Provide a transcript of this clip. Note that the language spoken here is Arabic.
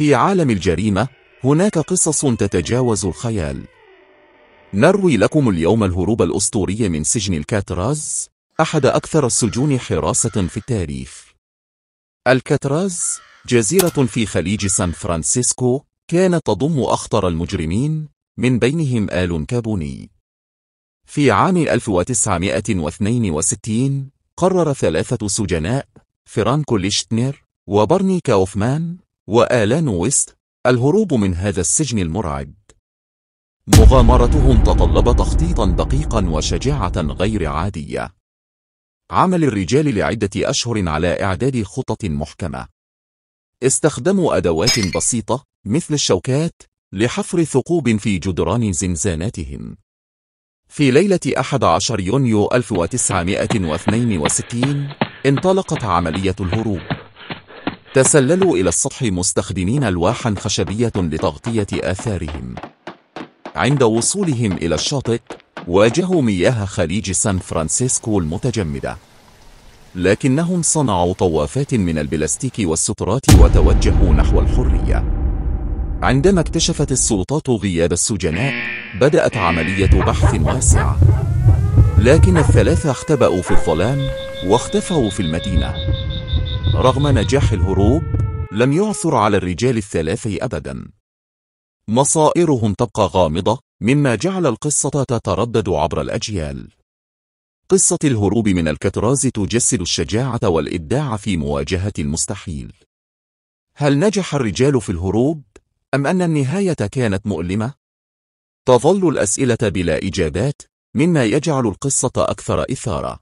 في عالم الجريمة هناك قصص تتجاوز الخيال نروي لكم اليوم الهروب الأسطوري من سجن الكاتراز أحد أكثر السجون حراسة في التاريخ الكاتراز جزيرة في خليج سان فرانسيسكو كانت تضم أخطر المجرمين من بينهم آل كابوني في عام 1962 قرر ثلاثة سجناء فرانكو ليشتنر وبرني كاوفمان وآلان ويست الهروب من هذا السجن المرعب مغامرتهم تطلب تخطيطا دقيقا وشجاعة غير عادية عمل الرجال لعدة أشهر على إعداد خطط محكمة استخدموا أدوات بسيطة مثل الشوكات لحفر ثقوب في جدران زنزاناتهم في ليلة 11 يونيو 1962 انطلقت عملية الهروب تسللوا إلى السطح مستخدمين ألواحا خشبية لتغطية آثارهم عند وصولهم إلى الشاطئ واجهوا مياه خليج سان فرانسيسكو المتجمدة لكنهم صنعوا طوافات من البلاستيك والسترات وتوجهوا نحو الحرية عندما اكتشفت السلطات غياب السجناء بدأت عملية بحث واسعة لكن الثلاثة اختبأوا في الظلام واختفوا في المدينة رغم نجاح الهروب لم يعثر على الرجال الثلاثة أبدا مصائرهم تبقى غامضة مما جعل القصة تتردد عبر الأجيال قصة الهروب من الكتراز تجسد الشجاعة والإبداع في مواجهة المستحيل هل نجح الرجال في الهروب؟ أم أن النهاية كانت مؤلمة؟ تظل الأسئلة بلا إجابات مما يجعل القصة أكثر إثارة